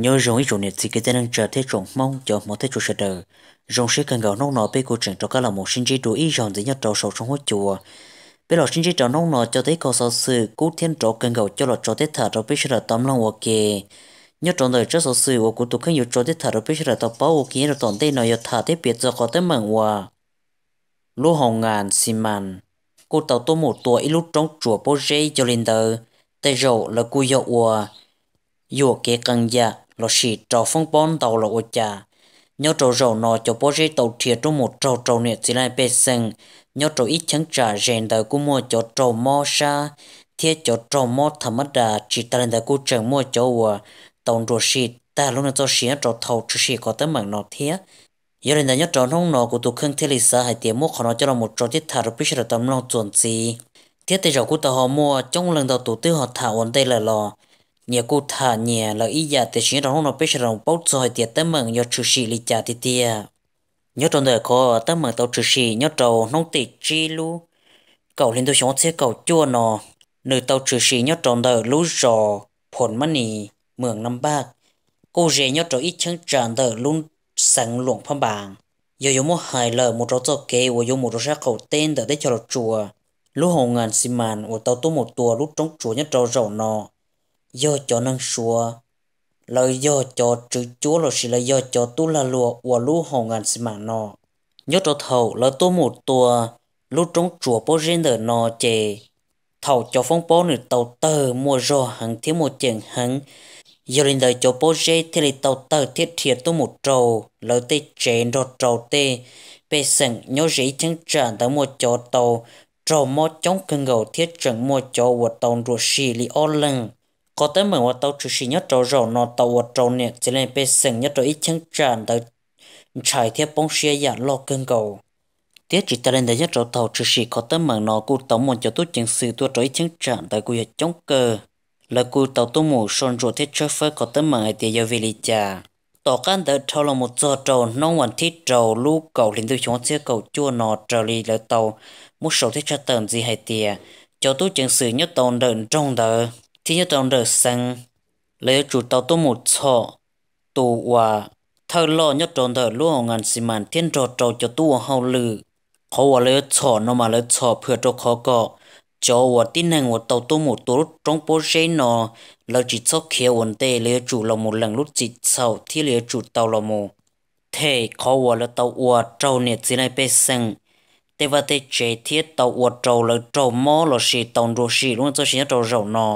nhớ rồng ý rồng thì cái tên anh chờ thế rồng mong cho một thế chủ sở đời rồng sẽ cần gạo nông nọ bây cô trưởng cho các là một sinh chi đủ ý rồng dưới nhau trâu sầu trong hốt chùa bây giờ sinh chi trâu nông nọ cho thấy có sở sự cú thiên trâu cần gạo cho là trâu thế thả rồi bây giờ tâm lòng ok nhớ trâu đời cho sở sự của cụ tụi khăn nhiều trâu thế thả rồi bây giờ tao bao ok rồi toàn tây nọ giờ thả thế biệt giờ có tới mảng hòa lúa hồng ngàn xi màn cô tàu tôi một tuổi lúc trong chùa bố rễ cho lên đời tay rậu là cô dậu hòa dù kế cần dạ nó chỉ trâu phong bón tàu là ô cha nhớ trâu rầu nó cho bố rễ tàu thiệt trong một trâu trâu nè chỉ lại bê sừng nhớ trâu ít chẳng trả rèn đời của mua cho trâu mò xa thiết cho trâu mò thầm mất đà chỉ ta lên đời của chẳng mua cho hòa tàu rồi chỉ ta luôn là cho xía trâu thầu chỉ có tấm mạng nó thiết giờ lên đời nhớ trâu nông nó của tụ khương thiết lịch sử hay tiền mua khó nó cho nó một trâu thiết thà rồi biết là tâm lòng chuẩn gì thiết tay rầu của tàu họ mua trong lần đầu tụ tư họ thảo ổn đây là lò nhà cô thả nhà là ý giả thì xin rằng nó biết rằng bao giờ thì tấm mừng nhớ chủ sĩ lý trả thì tiệt nhớ trong đời có tấm mừng tàu chủ sĩ nhớ trầu nông tị chi lu cầu lên tôi sống xe cầu chua nó nơi tàu chủ sĩ nhớ trong đời lú rò phồn mất nì mường năm bạc cô rể nhớ trầu ít chẳng tràn đời luôn sẵn luồng phong bảng giờ dùng một hai lời một rốt cho kê và dùng một rốt ra khẩu tên để cho chùa lú hồng ngàn xi màn và tàu tu một tua lú trong chùa nhất trâu rầu nó do cho năng xua là do cho chữ chúa là chỉ là do cho tu là lùa và lũ hồ ngàn xì mạng nọ nhớ cho thầu là tu một tua lũ trong chùa bố riêng đời nọ chè thầu cho phong bố nữ tàu tờ mua rò hàng thiếu một chuyện hắn giờ lên đời cho bố rê thì lấy tàu tờ thiết thiệt tu một trầu lỡ tê chế đọt trầu tê bê sẵn nhớ rỉ chẳng tràn tới mua cho tàu trầu mò chống cưng gầu thiết chẳng mua cho của tàu ruột xì lì ô lưng có tới mình và tàu trừ sĩ nhất trâu rầu nó tàu và trâu nè chỉ lên bê sừng nhất trâu ít chân tràn tới trải theo bóng xe dạng lo cơn cầu tiếc chỉ ta lên tới nhất trâu tàu trừ sĩ có tới mình nó cụ tàu một chỗ tốt chân sư tôi trâu ít chân tràn tới cụ chống cờ là cụ tàu tôi mù son ruột thiết chơi phơi có tới mình ai địa giờ về lì trà tàu cán tới trâu là một giờ tàu nông hoàn thiết tàu lũ cầu liền tôi chúng xe cầu chua nó trở đi là tàu một số thiết cho tờn gì hay tiền cho tôi chân sự nhất tàu đợn trong đời ที่ยต้องเดือดสังเลยจุดตัวตัวหมดชอตัวว่าเธอรอยต้องเดือดล้วงงานสิมันเทียนรอจจะตัวเฮาลือเขาว่าเลยชอนมาเลยชอเพื่อจะขอก็จะว่าที่หนึ่งว่าตัวตัวหมดตัวตรงโปเชนอเรยจิตชอบเขียววันเตเลยจุดเราหมดหลังรุจิตเศร้าที่เลยจุดเตาเราหมดเทเขาว่าเลยตัวว่าเจ้าเนี่ยสินายไปสังแต่ว่าเตเจเทียตัวว่าเจ้าเลยเจ้าหม้อเราสีเตาดูสีรุงจะาสีเจ้าเจ้าหนอ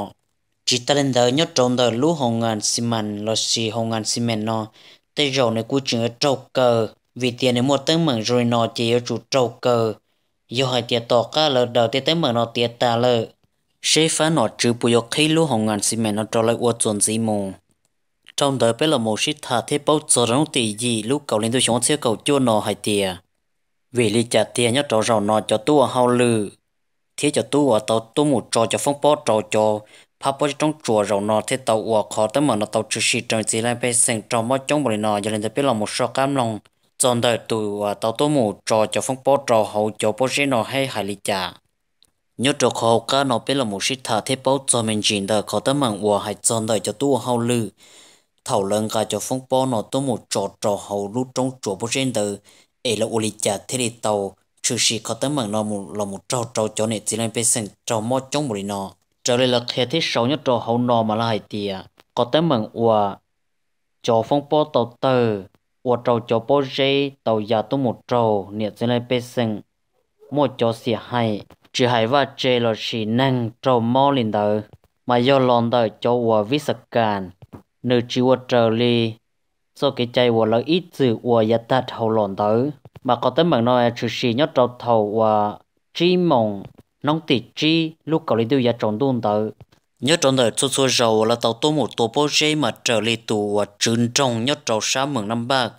chỉ ta lên đời nhớ trộn đời lũ hồng ngàn xi mần lo xì hồng ngàn xi mần nó tê rầu này cú chừng ở trâu cờ vì tiền này mua tấn mừng rồi nó chỉ ở chủ trâu cờ do hai tiền tỏ cả lờ đầu tê tấn mừng nó tiền ta lờ sẽ phá nó trừ bùi yo khí lũ hồng ngàn xi mần nó trở lại uất chuẩn gì mù trong đời bây là một sĩ thà thế bao giờ nó tỷ gì lũ cầu lên tôi xuống xe cầu chua nó hai tiền vì lý trả tiền nhớ trâu rầu nó cho tua hao lử thế cho tua tao tua một trò cho phong bó trò cho พาปจะต้องจัวเรานอที่เตาอวกขอแต่เหมือนเตาจืดชีจังจีแลไปเสียงจอมว่าจ้องบรินอยันจะไปลองมุชอกามลงจนได้ตัวเตาตัวหมูจอจะฟงปอจอเขาจอปจีนอให้หายลิจายุดจอเขาก็นอไปลองมุชิตาที่ปอจอมจินเดอขอแต่เหมือนอวให้จนได้จะตัวเขาลือเท่าเริงก็จะฟงปอนอตัวหมูจอจอเขาลู่จงจัวปจีนเดอเอลอุลิจาที่เตาจืดชีขอแต่เหมือนนอมูเราหมูจอจอจอเนี่ยจีแลไปเสียงจอมว่าจ้องบรินอ trở lại là thế thế sau nhất trò hậu nò mà là hai tìa à. có tới mừng ua cho phong po tàu tờ ua trâu cho po dây tàu già tu một trâu nhiệt trên lại bê sinh một cho xỉa hay chỉ hay và chê là chỉ năng trâu mò lên tờ mà do lòn tờ cho ua vi sạc càn nữ chỉ ua trở li sau cái chạy ua là ít từ ua giá tạt hậu lòn tờ mà có tới mừng nói chỉ chỉ nhất trâu thầu ua chi mong nông tỷ chi lúc cậu lấy đưa ra trộn đun tờ nhớ trộn tờ số số rầu là tàu tô một tổ bố dây mà trở lì tù và trứng trồng nhớ trầu sá mừng năm ba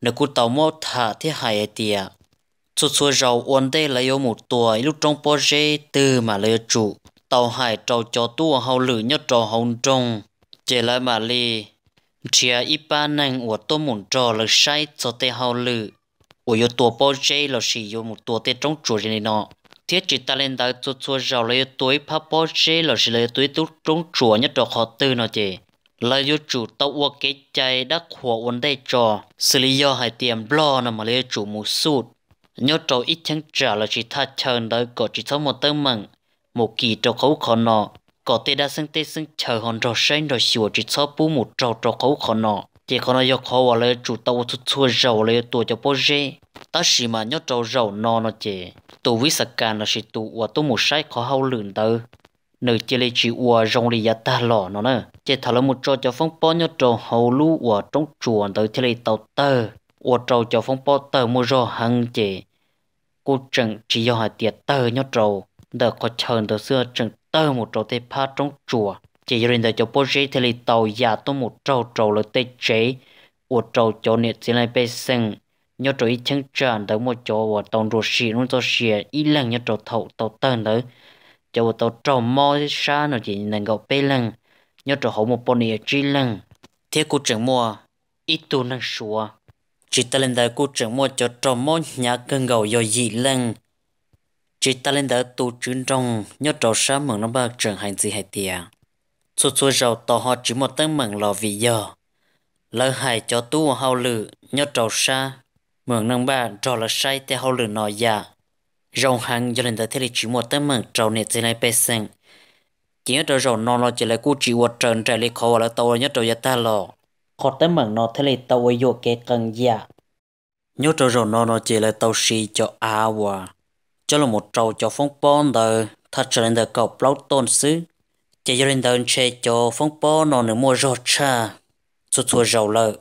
nếu cụ tàu mô thả thế hại ấy tìa số số dầu ổn đây là yêu một tuổi lúc trong bố dây từ mà lấy chủ tàu hải trầu cho tu hậu lử nhớ trầu hồng trồng chế lại mà lì chia ba nang của tô một trò là sai cho tê hậu lử của yêu tổ bố dây là sử dụng một tổ tê trong chùa này nọ thiết chỉ ta lên tới chua chua giàu lấy tối phá bó chế là sẽ lấy tối tú trúng chùa nhất đồ khó tư nó chị là yêu chủ tàu ua cái chạy đã khóa ổn đây cho xử lý do hai tiệm lo nằm mà lấy chủ mù sụt nhớ trâu ít chẳng trả là chỉ tha chân đợi có chỉ sau một tơ mừng một kỳ trâu khấu khó nọ có tê đa xưng tê xưng chờ hòn rò xanh rồi xìu chỉ sau bú một trâu trâu khấu khó nọ chỉ có nó yêu khó vào lấy chủ tàu chút chua dầu lấy tuổi cho bố dê ta chỉ mà nhớ trâu dầu no nó chỉ tù với sạc càn là chỉ tù và tù một sai khó hao lửng tờ nơi chỉ lấy chỉ ua rong lì giá ta lọ nó nè chỉ thảo lấy một trâu cho phong bó nhớ trâu hầu lũ và trong chùa tới chỉ lấy tàu tơ, ua trâu cho phong bó tơ mua rò hăng chỉ cô chẳng chỉ do hai tiệt tờ nhớ trâu đợt có chờ đợt xưa chẳng tơ một trâu tê pha trong chùa chỉ riêng cho bố chế thì lì tàu già tôi một trâu trâu là tê chế ủa trâu chỗ này chỉ là bê sinh nhớ trâu ít chân tràn tới một chỗ và tàu rùa xì luôn cho xì ít lần nhớ chỗ thầu tàu tên chỗ cho tàu trâu mò xa nó chỉ nên gọi bê lần nhớ chỗ hậu một bồn nhiệt chỉ lần thế cô trưởng mua ít tu năng xua chỉ ta lên đời cô trưởng mua cho trâu mò nhà cơn gầu rồi dị lần chỉ ta lên đời tu trứng trong nhớ chỗ sáng mừng nó bạc trưởng hành gì hay tiệt số số rầu tỏ họ chỉ một tấm mừng lò vì giờ lỡ hại cho tu hao lử nhớ trầu xa mượn năng ba trò là sai theo hao lử nọ già rồng hàng cho nên ta thấy là chỉ một tấm mừng trầu nè trên này bê sen chỉ nhớ trầu rầu non lo chỉ là cú chỉ quật trần trời lấy khó là tàu nhớ trầu gia dạ ta lò khó tấm mừng nó thấy là tàu ấy vô kê cần già dạ. nhớ trầu rầu non lo chỉ là tàu xì cho à hòa cho là một trầu cho phong bon đời thật cho nên ta cầu lâu tôn xứ chỉ cho nên đơn chế cho phong bó nó nữa mua rót cha suốt chút rầu lợ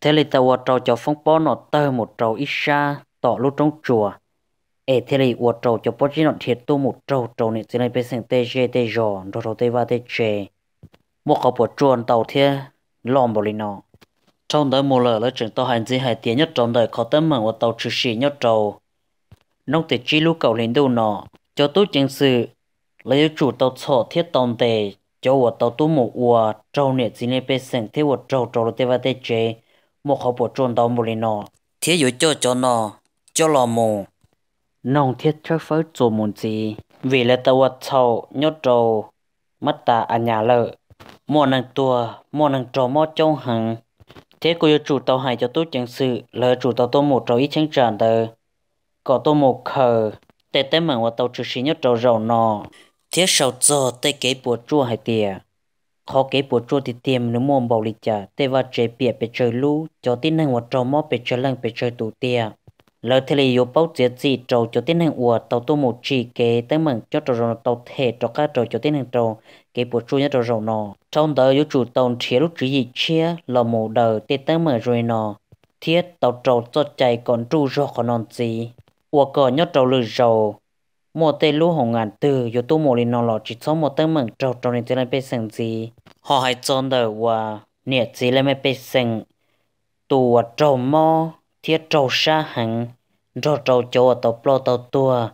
thế là tàu trâu cho phong bó nó tơ một trâu ít xa tỏ lúc trong chùa ê thế là uo trâu cho bó chỉ nó thiệt tu một trâu trâu này thế này bên sang tê chê tê giò rồi rồi tê va tê chê một khẩu bột chuồn tàu thế lòm bò lên nọ trong đời mùa lợ là trường tàu hành di hải tiến nhất trong đời khó tấm mừng và tàu trừ sĩ nhất trâu nông tê chi lúc cầu lên đâu nọ cho tốt chính sự lấy chủ tàu sổ thiết tồn tề cho 我到都木我周年之内被省贴我周周了对吧？对接，木好不中到木里喏，贴有叫叫喏，叫老木，弄贴出发做木子，为了到我操鸟周，mất ta à nhà lợ, mua năng tua, mua năng trâu mua trong hàng, thế cô yêu chủ tàu hải cho tôi chẳng sự, lỡ chủ tàu tôi một trâu ít chẳng tràn tờ, có tôi một khờ, tệ tệ mảng của tàu trừ sĩ nhất trâu rầu nọ thế sau giờ tê kế bộ chua hay tiề khó kế bộ chua thì tiêm nó mồm bảo lịch chả tê và chế bìa bị chơi lú cho tin hàng hoạt trò mò bị chơi lăng bị chơi tủ tiề lỡ thế lì yếu bao chế gì trâu cho tin hàng ua tàu tô một chỉ kế tới mừng cho trò rồng tàu thể cho cá trò cho tin hàng trâu kế bộ chua nhất trò rồng nọ trong đời yếu chủ tàu chia lúc chỉ gì chia là một đời tê tới mừng rồi nọ thiết tàu trâu cho chạy còn tru rõ khó non gì ua cờ nhất trâu lư rầu một tên lũ hồng ngàn từ yo tu một linh nó lọ chỉ số một tên mừng trâu trâu lên tên bên sừng gì họ hay chọn đời và nhiệt gì lên bị sừng tù trâu mò thiết trâu xa hẳn trâu trâu chỗ tàu plo tàu tua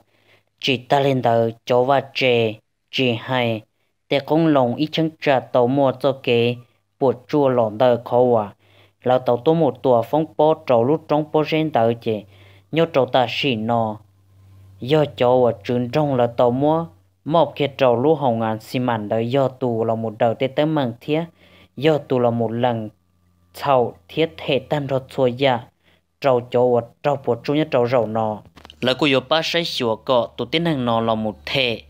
chỉ ta lên đời chỗ và chè chỉ hay để công lòng ít chân trả tàu mua cho kế buộc chua lòng đời khó à lão tàu tu một tua phong po trâu lúc trong po gen đời chè nhớ trâu ta xỉ nọ do cho và trường trong là tàu mua một khi trầu lúa hồng ngàn xi mặn đời do tù là một đầu tê tới mừng thiết do tù là một lần sau thiết thể tam rốt xua dạ trầu cho và trầu của chú nhất trầu rầu nọ là cô yếu ba sẽ sửa cọ tụ tiến hàng nọ là một thể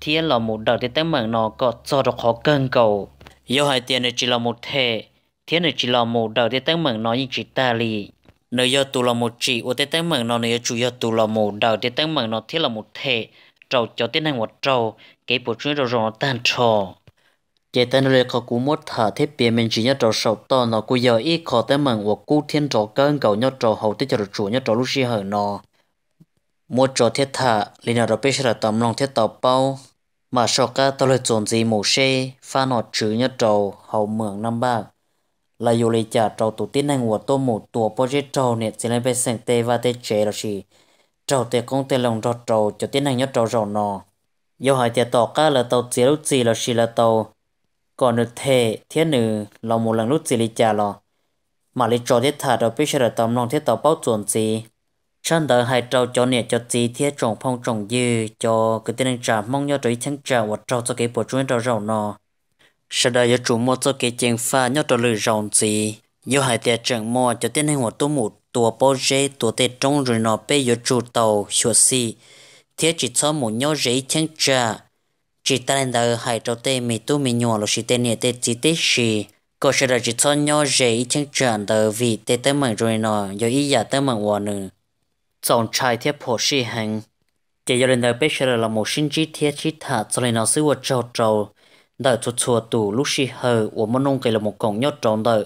thiết là một đầu tê tới mừng nọ cọ cho được khó cân cầu do hai tiền này chỉ là một thể thiết này chỉ là một đầu tê tới mừng nọ như chỉ ta lì nếu giờ tụ là một chỉ ô tê tê mừng nó nếu chủ giờ tụ là một đầu tê tê mừng nó thiết là một thể trầu cho tiến hành một trầu, cái bộ chuyên rồi rồi tan trò chế tên lệ có cú một thả thế bề mình chỉ nhớ trầu sầu to nó cú giờ ít khó tới mừng hoặc cú thiên trò cơn cầu nhớ trầu hậu tới trò chủ nhớ trầu lúc xí hở nó một trò thiết thả liền là bê sẽ là tầm lòng thiết tàu bao mà sau cả tao lại chọn gì mù xe pha nọt chữ nhớ trầu hậu mường năm ba là dù lý trả trâu tụ tiến hành của tôi một tùa bó chế trâu nè sẽ lên bên sàng tê và tê chế là gì trâu tê công tê lòng trâu trâu cho tiến hành nhớ trâu rầu nọ dù hỏi tê tỏ cá là tàu chế lúc gì là gì là tàu còn được thề thiết nữ là một lần lúc gì lý trả lọ mà lý trâu thiết thả đầu biết sẽ là tàu non thiết tàu bao chuẩn gì chân đợi hai trâu cho nè cho gì thiết trọng phong trọng dư cho cứ tiến hành trả mong nhớ tới chẳng trả và trâu cho kế bộ chuyên trâu rầu nọ sau đó yêu chủ mua cho cái chèn pha nhau trò lười rồng gì yêu hải tiệt trưởng mua cho tên hành hoạt tu một tua bò rễ tua tê trong rồi nó bê yêu chủ tàu chuột xì thế chỉ cho một nhau rễ chăng trà chỉ ta lên đời hải trâu tê mì tu mì nhỏ là chỉ tên nhẹ tê chỉ tê xì có sẽ là chỉ cho nhau rễ chăng trà đời vì tê tới mừng rồi nó do ý giả tới mừng hòa nữa chọn trai thiết phổ sĩ hành chỉ do lên đời bê sẽ là một sinh trí thiết chỉ thả cho nên nó sửa trâu trâu đợi chuột chuột tủ lúc xì hờ của môn nông cây là một cổng nhót tròn đợi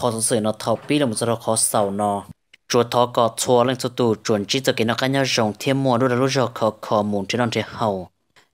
khó xử sự nó thọc bí là một giờ khó sầu nó chuột thọ cọ chua lên chuột tủ chuẩn chỉ cho cái nó cá nhau rồng thêm mùa đôi là lúc giờ khó khó muốn trên non trên hầu